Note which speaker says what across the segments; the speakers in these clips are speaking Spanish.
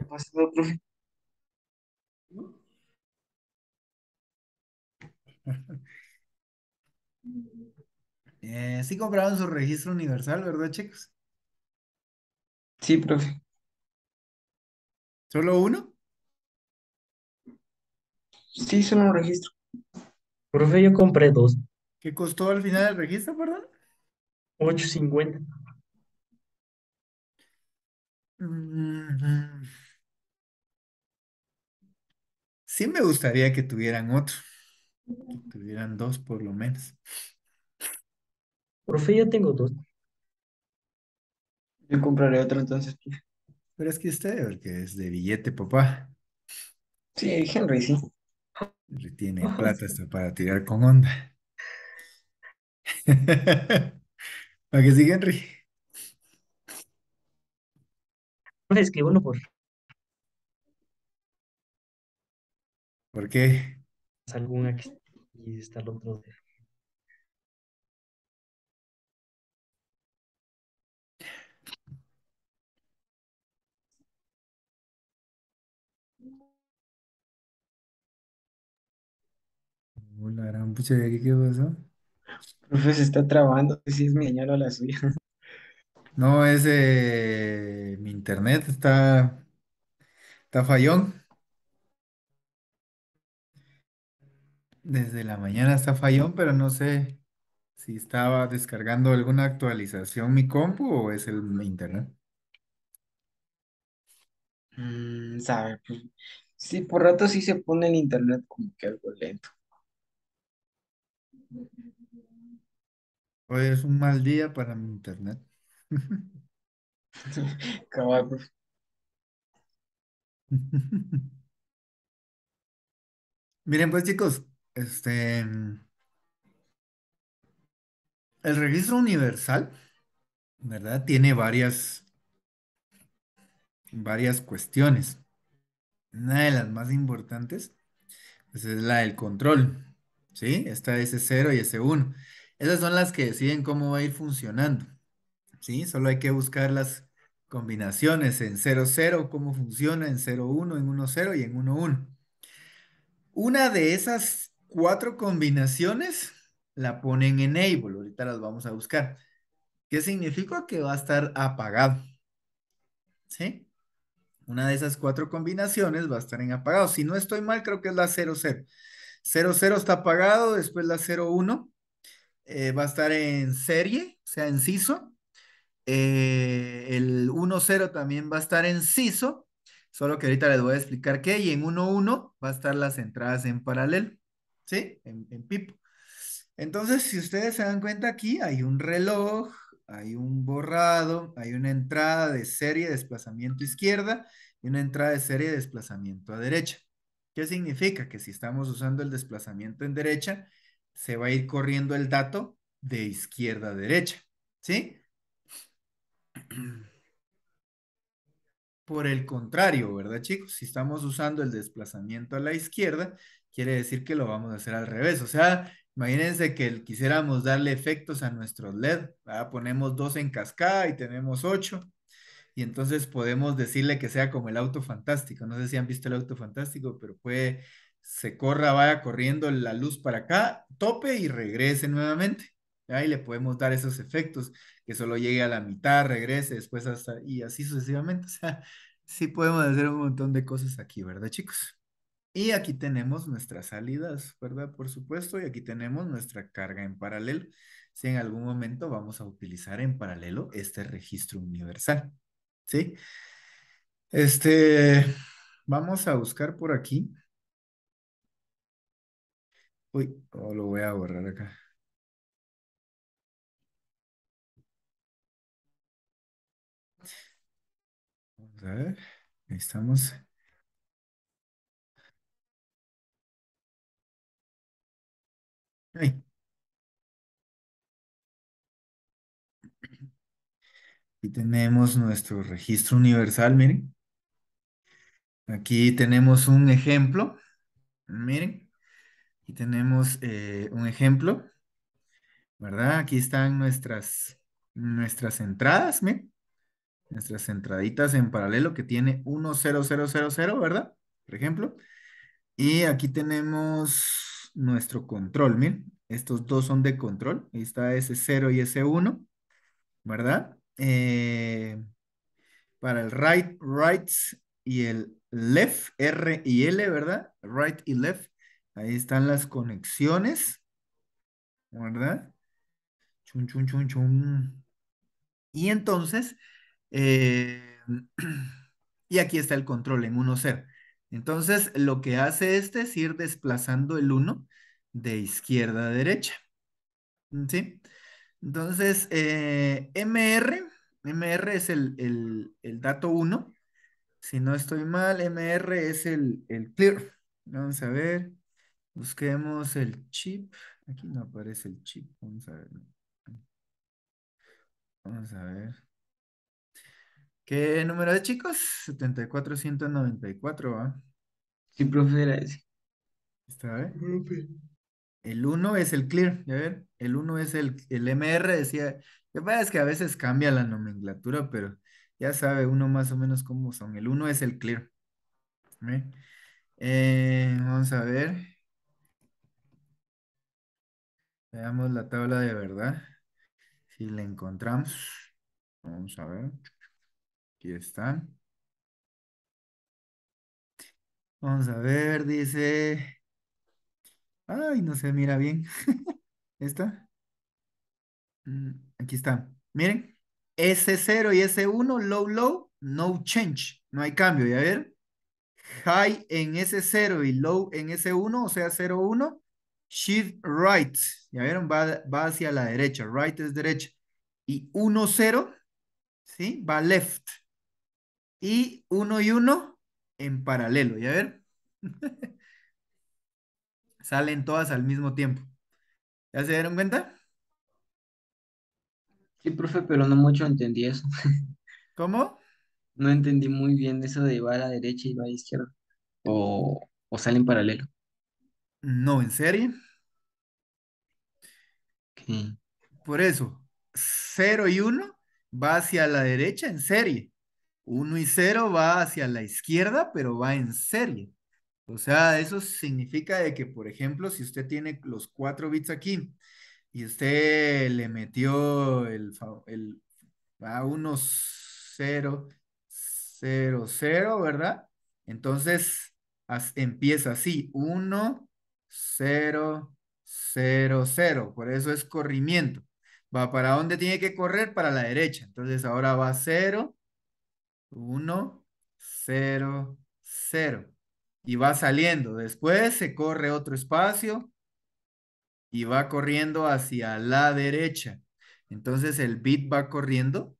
Speaker 1: ¿Qué pasó, profe? Eh, sí compraron su registro universal, ¿verdad, chicos? Sí, profe. ¿Solo uno? Sí, solo un registro. Profe, yo compré dos. ¿Qué costó al final el registro, perdón? 8.50. cincuenta mm, mm, mm. Sí me gustaría que tuvieran otro, que tuvieran dos por lo menos. Profe, yo tengo dos. Yo compraré otro entonces. Pues. Pero es que usted, porque es de billete, papá. Sí, Henry, sí. Henry tiene plata hasta para tirar con onda. ¿Para que sigue, Henry? Es que uno por ¿Por qué? Algún una y está el otro. Hola, oh, gran pucha, de aquí qué pasó? Profe, se está trabando, si es mi señal o la suya. No, es mi internet está, está fallón. Desde la mañana está fallón, pero no sé si estaba descargando alguna actualización mi compu o es el internet. Mm, sabe, pues, sí, por rato sí se pone el internet como que algo lento. Hoy es un mal día para mi internet. Pues. Miren, pues chicos. Este. Mm, el registro universal, ¿verdad? Tiene varias, varias cuestiones. Una de las más importantes pues, es la del control, ¿sí? Está S0 y S1. Esas son las que deciden cómo va a ir funcionando, ¿sí? Solo hay que buscar las combinaciones en 00, cómo funciona en 01, en 10 y en 11. Una de esas cuatro combinaciones, la ponen enable, ahorita las vamos a buscar. ¿Qué significa? Que va a estar apagado. ¿Sí? Una de esas cuatro combinaciones va a estar en apagado. Si no estoy mal, creo que es la 00. 00 está apagado, después la 01 eh, va a estar en serie, o sea, en CISO. Eh, el 10 también va a estar en CISO, solo que ahorita les voy a explicar qué. Y en 11 va a estar las entradas en paralelo. ¿sí? En, Pipo. Entonces, si ustedes se dan cuenta aquí, hay un reloj, hay un borrado, hay una entrada de serie de desplazamiento izquierda y una entrada de serie de desplazamiento a derecha. ¿Qué significa? Que si estamos usando el desplazamiento en derecha, se va a ir corriendo el dato de izquierda a derecha, ¿sí? Por el contrario, ¿verdad, chicos? Si estamos usando el desplazamiento a la izquierda, quiere decir que lo vamos a hacer al revés. O sea, imagínense que quisiéramos darle efectos a nuestros LED, ponemos dos en cascada y tenemos ocho. Y entonces podemos decirle que sea como el auto fantástico. No sé si han visto el auto fantástico, pero puede, se corra, vaya corriendo la luz para acá, tope y regrese nuevamente. Ahí le podemos dar esos efectos, que solo llegue a la mitad, regrese, después hasta, y así sucesivamente. O sea, sí podemos hacer un montón de cosas aquí, ¿verdad, chicos? Y aquí tenemos nuestras salidas, ¿verdad? Por supuesto, y aquí tenemos nuestra carga en paralelo. Si en algún momento vamos a utilizar en paralelo este registro universal, ¿sí? Este, vamos a buscar por aquí. Uy, oh, lo voy a borrar acá. Vamos a ver, ahí estamos. Aquí tenemos nuestro registro universal, miren. Aquí tenemos un ejemplo, miren. Aquí tenemos eh, un ejemplo, ¿verdad? Aquí están nuestras, nuestras entradas, miren. Nuestras entraditas en paralelo que tiene 10000, ¿verdad? Por ejemplo. Y aquí tenemos nuestro control. Miren, estos dos son de control. Ahí está S0 y S1, ¿verdad? Eh, para el right, right y el left, R y L, ¿verdad? Right y left. Ahí están las conexiones, ¿verdad? Chun, Y entonces, eh, y aquí está el control en 0 entonces, lo que hace este es ir desplazando el 1 de izquierda a derecha. ¿Sí? Entonces, eh, MR, MR es el, el, dato 1. Si no estoy mal, MR es el, el clear. Vamos a ver. Busquemos el chip. Aquí no aparece el chip. Vamos a ver. Vamos a ver. ¿Qué número de chicos? 7494, ¿va? Sí, profe, era ese. ¿Está bien? El 1 es el clear, ya ver, el 1 es el, el MR, decía, lo que pasa es que a veces cambia la nomenclatura, pero ya sabe uno más o menos cómo son. El 1 es el clear. ¿Eh? Eh, vamos a ver. Veamos la tabla de verdad. Si la encontramos. Vamos a ver. Aquí está. Vamos a ver, dice. Ay, no se mira bien. ¿Esta? Mm, aquí está. Miren, S0 y S1, low, low, no change. No hay cambio. Y a ver, high en S0 y low en S1, o sea, 0, 1. Shift right. Ya vieron, va, va hacia la derecha. Right es derecha. Y 1, 0, ¿sí? Va left y uno y uno en paralelo, ¿ya ver? Salen todas al mismo tiempo. ¿Ya se dieron cuenta? Sí, profe, pero no mucho entendí eso. ¿Cómo? No entendí muy bien eso de va a la derecha y va a la izquierda. O, sale en paralelo. No, en serie. Por eso, 0 y 1 va hacia la derecha en serie. 1 y 0 va hacia la izquierda, pero va en serie. O sea, eso significa que, por ejemplo, si usted tiene los 4 bits aquí y usted le metió el, Va a 1, 0, 0, 0, ¿verdad? Entonces empieza así, 1, 0, 0, 0. Por eso es corrimiento. Va para dónde tiene que correr, para la derecha. Entonces ahora va 0, 1, 0, 0. Y va saliendo. Después se corre otro espacio y va corriendo hacia la derecha. Entonces el bit va corriendo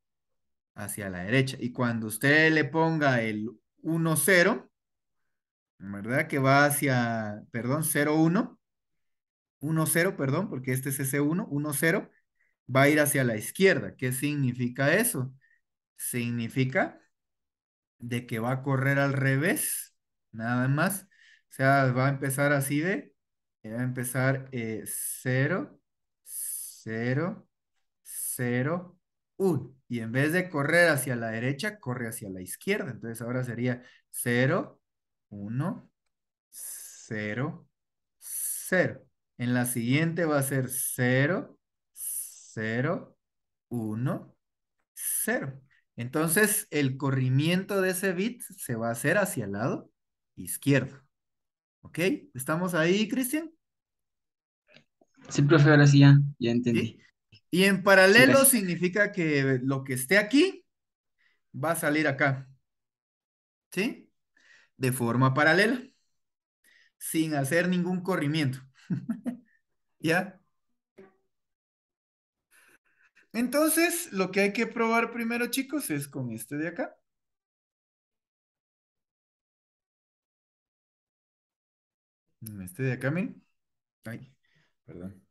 Speaker 1: hacia la derecha. Y cuando usted le ponga el 1, 0, ¿verdad? Que va hacia, perdón, 0, 1. 1, 0, perdón, porque este es ese 1, 1, 0, va a ir hacia la izquierda. ¿Qué significa eso? Significa de que va a correr al revés, nada más. O sea, va a empezar así de, eh, va a empezar 0, 0, 0, 1. Y en vez de correr hacia la derecha, corre hacia la izquierda. Entonces ahora sería 0, 1, 0, 0. En la siguiente va a ser 0, 0, 1, 0. Entonces, el corrimiento de ese bit se va a hacer hacia el lado izquierdo. ¿Ok? ¿Estamos ahí, Cristian? Sí, profe, ahora sí ya, entendí. Y en paralelo significa que lo que esté aquí va a salir acá. ¿Sí? De forma paralela. Sin hacer ningún corrimiento. ¿Ya? Entonces, lo que hay que probar primero, chicos, es con este de acá. Este de acá, miren. Ay, perdón.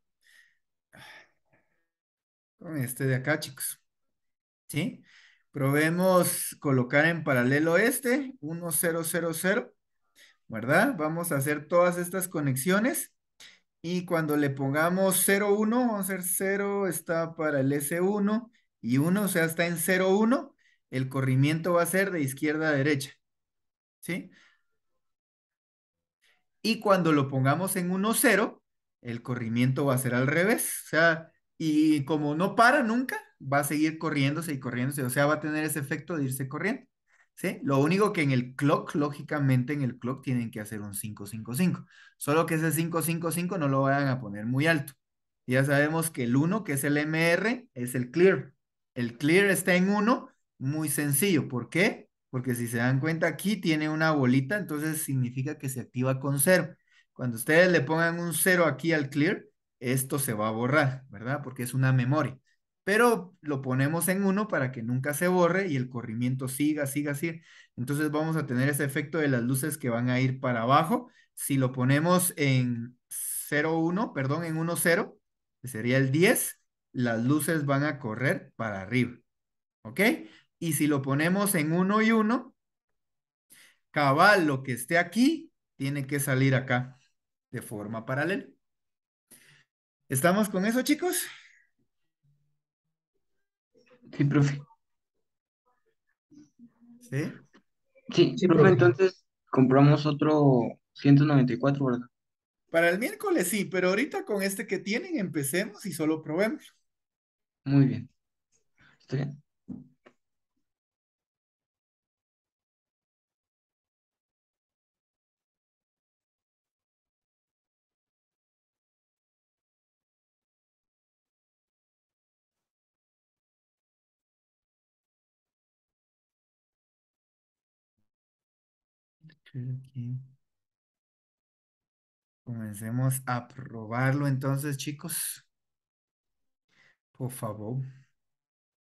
Speaker 1: Con este de acá, chicos. ¿Sí? Probemos colocar en paralelo este, 1000, ¿verdad? Vamos a hacer todas estas conexiones y cuando le pongamos 0,1, vamos a hacer 0 está para el S1 y 1, o sea, está en 1, el corrimiento va a ser de izquierda a derecha. ¿Sí? Y cuando lo pongamos en 0, el corrimiento va a ser al revés. O sea, y como no para nunca, va a seguir corriéndose y corriéndose. O sea, va a tener ese efecto de irse corriendo. ¿sí? Lo único que en el clock, lógicamente en el clock tienen que hacer un 555. Solo que ese 555 no lo vayan a poner muy alto. Ya sabemos que el 1, que es el MR, es el clear. El clear está en 1, muy sencillo. ¿Por qué? Porque si se dan cuenta aquí tiene una bolita, entonces significa que se activa con 0. Cuando ustedes le pongan un 0 aquí al clear, esto se va a borrar, ¿verdad? Porque es una memoria pero lo ponemos en uno para que nunca se borre y el corrimiento siga, siga, siga. Entonces vamos a tener ese efecto de las luces que van a ir para abajo. Si lo ponemos en 0,1, perdón, en 1,0, que sería el 10, las luces van a correr para arriba. ¿Ok? Y si lo ponemos en 1 y 1, cabal, lo que esté aquí, tiene que salir acá de forma paralela. ¿Estamos con eso, chicos? Sí, profe. ¿Sí? Sí, profe, profe, entonces compramos otro 194, ¿verdad? Para el miércoles sí, pero ahorita con este que tienen empecemos y solo probemos. Muy bien. ¿Está bien? comencemos a probarlo entonces, chicos. Por favor.